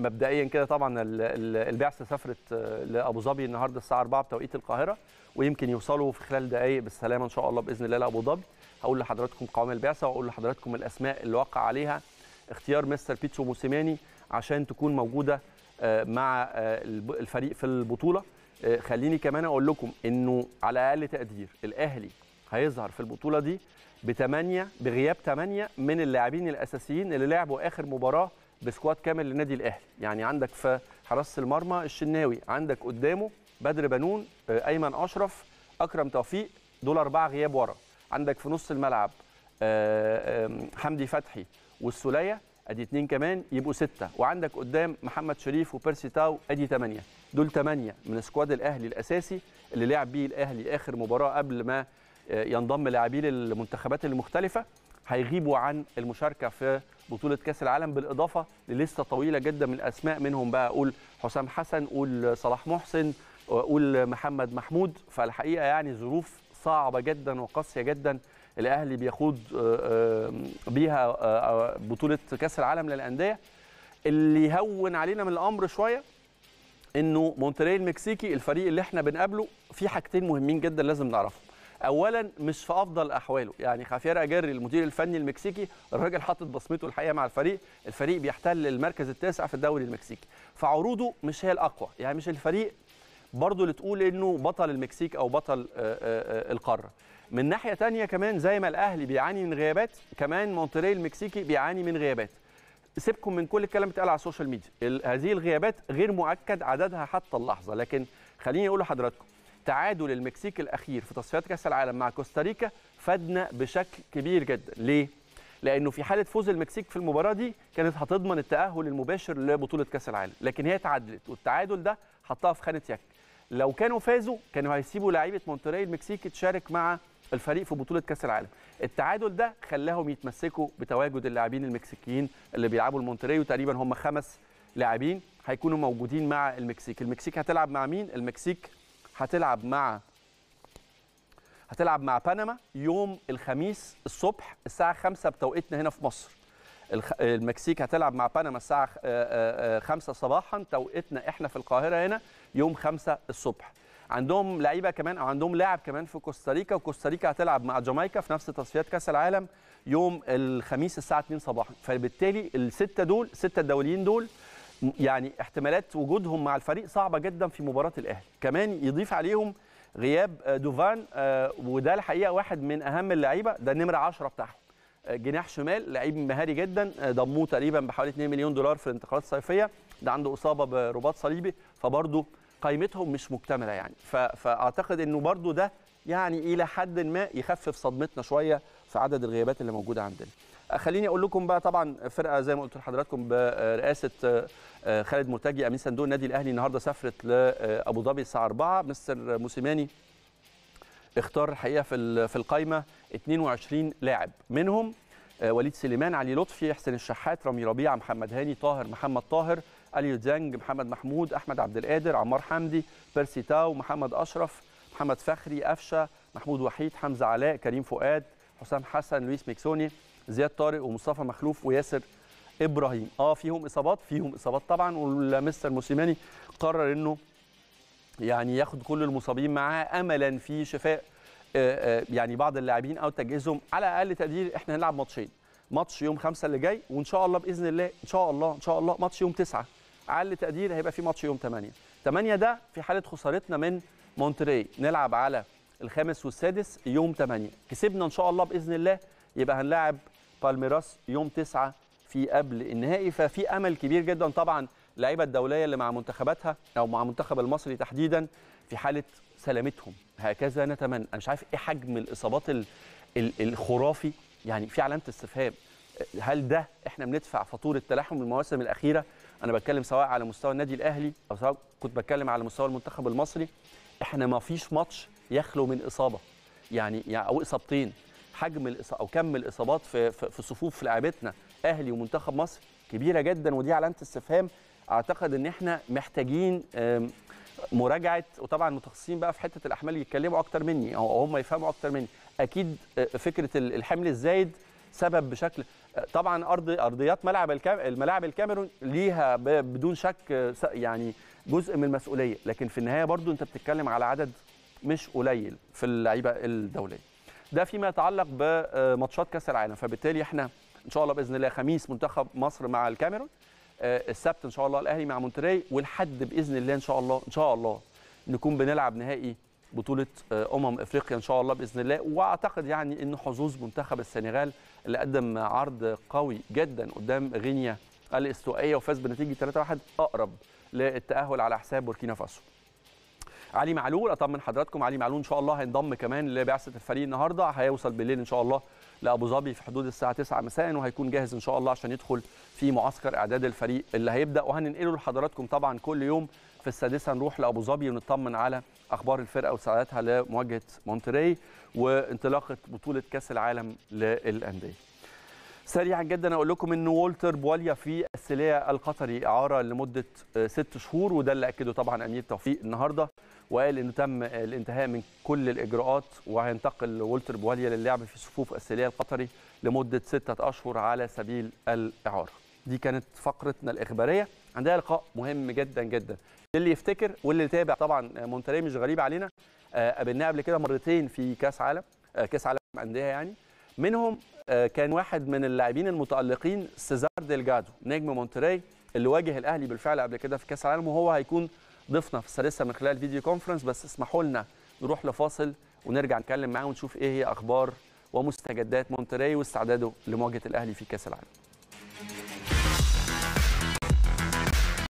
مبدئيا كده طبعا البعثه سافرت آه، لابو ظبي النهارده الساعه 4 بتوقيت القاهره ويمكن يوصلوا في خلال دقائق بالسلامه ان شاء الله باذن الله لابو ظبي هقول لحضراتكم قوام البعثه واقول لحضراتكم الاسماء اللي وقع عليها اختيار مستر بيتسو موسيماني عشان تكون موجوده آه، مع آه، الفريق في البطوله خليني كمان اقول لكم انه على اقل تقدير الاهلي هيظهر في البطوله دي بثمانيه بغياب ثمانيه من اللاعبين الاساسيين اللي لعبوا اخر مباراه بسكواد كامل لنادي الاهلي يعني عندك في حراسه المرمى الشناوي عندك قدامه بدر بنون آه، ايمن اشرف اكرم توفيق دول اربعه غياب ورا عندك في نص الملعب آه، حمدي فتحي والسوليه ادي اتنين كمان يبقوا سته وعندك قدام محمد شريف وبيرسي تاو ادي ثمانيه دول ثمانيه من سكواد الاهلي الاساسي اللي لعب بيه الاهلي اخر مباراه قبل ما آه، ينضم لاعبيه للمنتخبات المختلفه هيغيبوا عن المشاركه في بطوله كاس العالم بالاضافه للسه طويله جدا من الاسماء منهم بقى اقول حسام حسن اقول صلاح محسن اقول محمد محمود فالحقيقه يعني ظروف صعبه جدا وقاسيه جدا الاهلي بيخوض آه، آه، بيها آه، بطوله كاس العالم للانديه اللي يهون علينا من الامر شويه انه مونتري المكسيكي الفريق اللي احنا بنقابله في حاجتين مهمين جدا لازم نعرفهم اولا مش في افضل احواله يعني خافير اجاري المدير الفني المكسيكي الراجل حاطط بصمته الحقيقه مع الفريق الفريق بيحتل المركز التاسع في الدوري المكسيكي فعروضه مش هي الاقوى يعني مش الفريق برضه اللي تقول انه بطل المكسيك او بطل آه، آه، آه، القاره من ناحيه تانية كمان زي ما الاهلي بيعاني من غيابات كمان مونتري المكسيكي بيعاني من غيابات سيبكم من كل الكلام اتقال على السوشيال ميديا هذه الغيابات غير مؤكد عددها حتى اللحظه لكن خليني اقول لحضراتكم تعادل المكسيك الاخير في تصفيات كاس العالم مع كوستاريكا فادنا بشكل كبير جدا ليه لانه في حاله فوز المكسيك في المباراه دي كانت هتضمن التاهل المباشر لبطوله كاس العالم لكن هي تعادلت والتعادل ده حطها في خانه يك لو كانوا فازوا كانوا هيسيبوا لعيبه مونتري المكسيك تشارك مع الفريق في بطوله كاس العالم التعادل ده خلاهم يتمسكوا بتواجد اللاعبين المكسيكيين اللي بيلعبوا المونتري وتقريبا هم خمس لاعبين هيكونوا موجودين مع المكسيك المكسيك هتلعب مع مين المكسيك هتلعب مع هتلعب مع بنما يوم الخميس الصبح الساعه 5 بتوقيتنا هنا في مصر المكسيك هتلعب مع بنما الساعه 5 آه، آه، آه، صباحا توقيتنا احنا في القاهره هنا يوم 5 الصبح عندهم لعيبه كمان او عندهم لاعب كمان في كوستاريكا وكوستاريكا هتلعب مع جامايكا في نفس تصفيات كاس العالم يوم الخميس الساعه 2 صباحا فبالتالي السته دول سته الدوليين دول يعني احتمالات وجودهم مع الفريق صعبه جدا في مباراه الاهلي كمان يضيف عليهم غياب آه، دوفان آه، وده الحقيقه واحد من اهم اللعيبه ده النمره 10 بتاعهم آه، جناح شمال لعيب مهاري جدا ضموه تقريبا بحوالي 2 مليون دولار في الانتقالات الصيفيه ده عنده اصابه برباط صليبي فبرضه قيمتهم مش مكتمله يعني فاعتقد انه برضه ده يعني الى حد ما يخفف صدمتنا شويه في عدد الغيابات اللي موجوده عندنا خليني اقول لكم بقى طبعا فرقه زي ما قلت لحضراتكم برئاسه آه، خالد مرتجي امين صندوق النادي الاهلي النهارده سافرت لابو ظبي الساعه 4 مستر موسيماني اختار الحقيقه في في القايمه 22 لاعب منهم آه، وليد سليمان علي لطفي حسين الشحات رامي ربيعه محمد هاني طاهر محمد طاهر اليو ديانج محمد محمود احمد عبد القادر عمار حمدي بيرسي تاو محمد اشرف محمد فخري قفشه محمود وحيد حمزه علاء كريم فؤاد حسام حسن لويس ميكسوني زياد طارق ومصطفى مخلوف وياسر ابراهيم اه فيهم اصابات فيهم اصابات طبعا والمستر موسيماني قرر انه يعني ياخد كل المصابين معاه املا في شفاء آه، آه، يعني بعض اللاعبين او تجهيزهم على اقل تقدير احنا هنلعب ماتشين ماتش يوم خمسة اللي جاي وان شاء الله باذن الله ان شاء الله ان شاء الله ماتش يوم تسعة على اقل تقدير هيبقى في ماتش يوم 8 8 ده في حاله خسارتنا من مونتري نلعب على الخامس والسادس يوم 8 كسبنا ان شاء الله باذن الله يبقى هنلاعب بالميراس يوم 9 في قبل النهائي ففي امل كبير جدا طبعا اللعيبه الدوليه اللي مع منتخباتها او مع منتخب المصري تحديدا في حاله سلامتهم هكذا نتمنى انا مش عارف ايه حجم الاصابات الخرافي يعني في علامه استفهام هل ده احنا بندفع فاتوره تلاحم المواسم الاخيره انا بتكلم سواء على مستوى النادي الاهلي او سواء كنت بتكلم على مستوى المنتخب المصري احنا ما فيش ماتش يخلو من اصابه يعني, يعني، او اصابتين حجم او كم الاصابات في في صفوف لعيبتنا اهلي ومنتخب مصر كبيره جدا ودي علامه استفهام اعتقد ان احنا محتاجين مراجعه وطبعا المتخصصين بقى في حته الاحمال يتكلموا اكتر مني او هم يفهموا اكتر مني اكيد آه، فكره الحمل الزايد سبب بشكل آه، طبعا ارض ارضيات ملعب الملاعب الكاميرون ليها بدون شك آه، يعني جزء من المسؤوليه لكن في النهايه برضو انت بتتكلم على عدد مش قليل في اللعيبه الدوليه ده فيما يتعلق بماتشات كاس العالم فبالتالي احنا ان شاء الله باذن الله خميس منتخب مصر مع الكاميرون آه، السبت ان شاء الله الاهلي مع مونتري والحد باذن الله ان شاء الله ان شاء الله نكون بنلعب نهائي بطوله آه، امم افريقيا ان شاء الله باذن الله واعتقد يعني ان حظوظ منتخب السنغال اللي قدم عرض قوي جدا قدام غينيا الاستوائيه وفاز بنتيجه 3-1 اقرب للتاهل على حساب بوركينا فاسو علي معلول اطمن حضراتكم علي معلول ان شاء الله هينضم كمان لبعثه الفريق النهارده هيوصل بالليل ان شاء الله لابو ظبي في حدود الساعه 9 مساء وهيكون جاهز ان شاء الله عشان يدخل في معسكر اعداد الفريق اللي هيبدا وهننقله لحضراتكم طبعا كل يوم في السادسه نروح لابو ظبي ونطمن على اخبار الفرقه وسعادتها لمواجهه مونتري وانطلاقه بطوله كاس العالم للانديه سريعا جدا اقول لكم ان وولتر بواليا في السليه القطري اعاره لمده ست شهور وده اللي اكده طبعا امير توفيق النهارده وقال انه تم الانتهاء من كل الاجراءات وهينتقل ولتر بواليا للعب في صفوف السليه القطري لمده سته اشهر على سبيل الاعاره. دي كانت فقرتنا الاخباريه، عندها لقاء مهم جدا جدا. اللي يفتكر واللي تابع طبعا مونتري مش غريب علينا آه، قابلناه قبل كده مرتين في كاس عالم آه، كاس عالم انديه يعني منهم آه، كان واحد من اللاعبين المتالقين سيزار ديلجادو نجم مونتري اللي واجه الاهلي بالفعل قبل كده في كاس العالم وهو هيكون ضيفنا في السادسه من خلال فيديو كونفرنس بس اسمحوا لنا نروح لفاصل ونرجع نتكلم معاه ونشوف ايه هي اخبار ومستجدات مونتري واستعداده لمواجهه الاهلي في كاس العالم